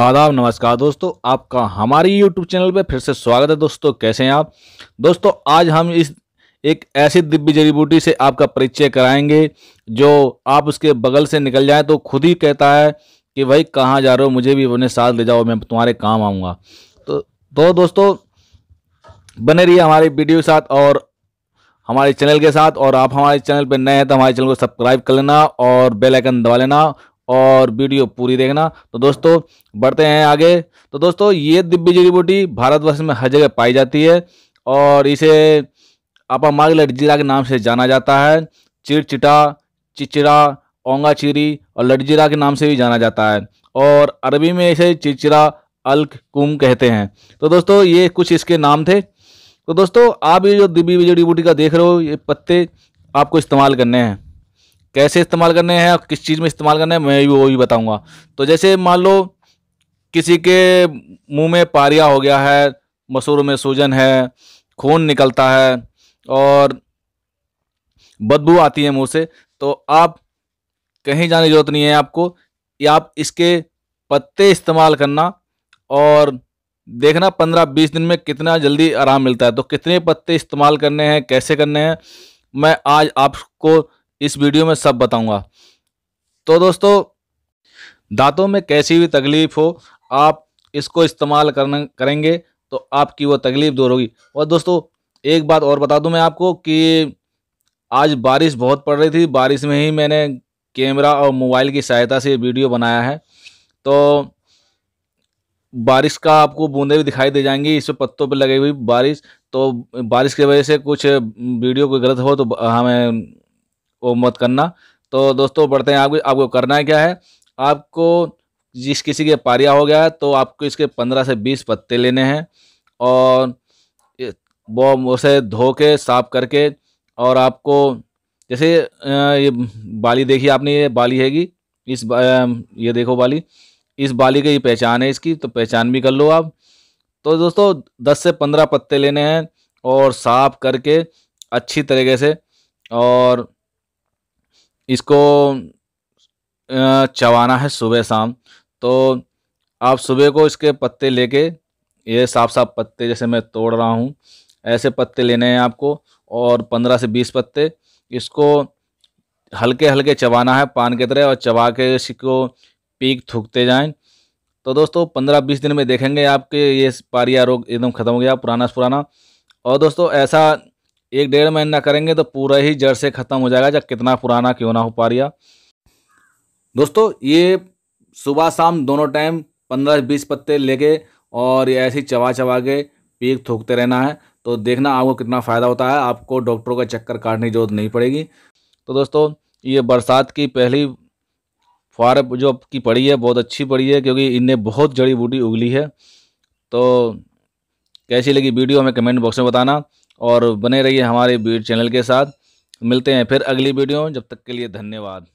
आदाब नमस्कार दोस्तों आपका हमारी YouTube चैनल पर फिर से स्वागत है दोस्तों कैसे हैं आप दोस्तों आज हम इस एक ऐसी दिव्य जड़ी बूटी से आपका परिचय कराएंगे जो आप उसके बगल से निकल जाए तो खुद ही कहता है कि भाई कहाँ जा रहे हो मुझे भी अपने साथ ले जाओ मैं तुम्हारे काम आऊँगा तो तो दोस्तों बने रही हमारे वीडियो के साथ और हमारे चैनल के साथ और आप हमारे चैनल पर नए हैं तो हमारे चैनल को सब्सक्राइब कर लेना और बेलाइकन दबा लेना और वीडियो पूरी देखना तो दोस्तों बढ़ते हैं आगे तो दोस्तों ये दिव्य जड़ी बूटी भारतवर्ष में हर जगह पाई जाती है और इसे आपा मार्गलेट जीरा के नाम से जाना जाता है चिड़चिटा चिचिरा ओंगा और लटजीरा के नाम से भी जाना जाता है और अरबी में इसे चिचिरा अल्क कुम कहते हैं तो दोस्तों ये कुछ इसके नाम थे तो दोस्तों आप ये जो दिव्य जड़ी बूटी का देख रहे हो ये पत्ते आपको इस्तेमाल करने हैं कैसे इस्तेमाल करने हैं और किस चीज़ में इस्तेमाल करने हैं मैं भी वो भी बताऊँगा तो जैसे मान लो किसी के मुंह में पारिया हो गया है मसूर में सूजन है खून निकलता है और बदबू आती है मुंह से तो आप कहीं जाने की जरूरत नहीं है आपको या आप इसके पत्ते इस्तेमाल करना और देखना पंद्रह बीस दिन में कितना जल्दी आराम मिलता है तो कितने पत्ते इस्तेमाल करने हैं कैसे करने हैं मैं आज आपको इस वीडियो में सब बताऊंगा तो दोस्तों दांतों में कैसी भी तकलीफ हो आप इसको इस्तेमाल करेंगे तो आपकी वो तकलीफ दूर होगी और दोस्तों एक बात और बता दूं मैं आपको कि आज बारिश बहुत पड़ रही थी बारिश में ही मैंने कैमरा और मोबाइल की सहायता से वीडियो बनाया है तो बारिश का आपको बूंदे भी दिखाई दे जाएंगी इस पत्तों पर लगी हुई बारिश तो बारिश की वजह से कुछ वीडियो कोई गलत हो तो हमें वो मत करना तो दोस्तों बढ़ते हैं आपको आपको करना है क्या है आपको जिस किसी के पारिया हो गया है तो आपको इसके पंद्रह से बीस पत्ते लेने हैं और वो उसे धो के साफ करके और आपको जैसे ये बाली देखिए आपने ये बाली हैगी इस बा, ये देखो बाली इस बाली की ये पहचान है इसकी तो पहचान भी कर लो आप तो दोस्तों दस से पंद्रह पत्ते लेने हैं और साफ करके अच्छी तरीके से और इसको चबाना है सुबह शाम तो आप सुबह को इसके पत्ते लेके ये साफ साफ पत्ते जैसे मैं तोड़ रहा हूँ ऐसे पत्ते लेने हैं आपको और पंद्रह से बीस पत्ते इसको हल्के हल्के चबाना है पान की तरह और चबा के इसको पीक थूकते जाएं तो दोस्तों पंद्रह बीस दिन में देखेंगे आपके ये पारिया रोग एकदम ख़त्म हो गया पुराना से पुराना और दोस्तों ऐसा एक डेढ़ महीना करेंगे तो पूरा ही जड़ से ख़त्म हो जाएगा जब कितना पुराना क्यों ना हो पा रहा दोस्तों ये सुबह शाम दोनों टाइम पंद्रह बीस पत्ते लेके और ये ऐसे चबा चबा के पीक थूकते रहना है तो देखना आपको कितना फ़ायदा होता है आपको डॉक्टरों का चक्कर काटने की जरूरत नहीं पड़ेगी तो दोस्तों ये बरसात की पहली फुहार जो की पड़ी है बहुत अच्छी पड़ी है क्योंकि इनने बहुत जड़ी बूटी उगली है तो कैसी लगी वीडियो हमें कमेंट बॉक्स में बताना और बने रहिए हमारे बीट चैनल के साथ मिलते हैं फिर अगली वीडियो जब तक के लिए धन्यवाद